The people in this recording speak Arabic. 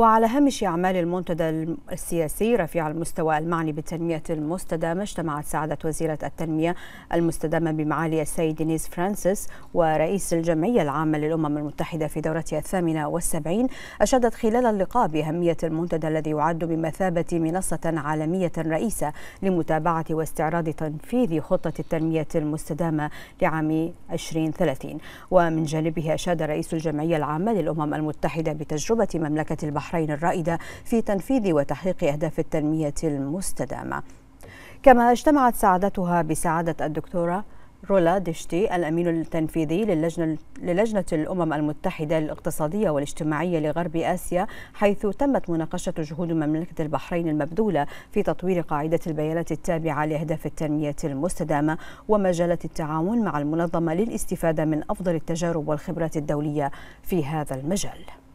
وعلى هامش أعمال المنتدى السياسي رفيع المستوى المعني بالتنمية المستدامة اجتمعت سعادة وزيرة التنمية المستدامة بمعالي السيد دينيس فرانسيس ورئيس الجمعية العامة للأمم المتحدة في دورتها الثامنة والسبعين أشادت خلال اللقاء بأهمية المنتدى الذي يعد بمثابة منصة عالمية رئيسة لمتابعة واستعراض تنفيذ خطة التنمية المستدامة لعام 2030 ومن جانبه أشاد رئيس الجمعية العامة للأمم المتحدة بتجربة مملكة البحرين البحرين الرائدة في تنفيذ وتحقيق أهداف التنمية المستدامة كما اجتمعت سعادتها بسعادة الدكتورة رولا دشتي الأمين التنفيذي للجنة, للجنة الأمم المتحدة الاقتصادية والاجتماعية لغرب آسيا حيث تمت مناقشة جهود مملكة البحرين المبذولة في تطوير قاعدة البيانات التابعة لأهداف التنمية المستدامة ومجالات التعاون مع المنظمة للاستفادة من أفضل التجارب والخبرات الدولية في هذا المجال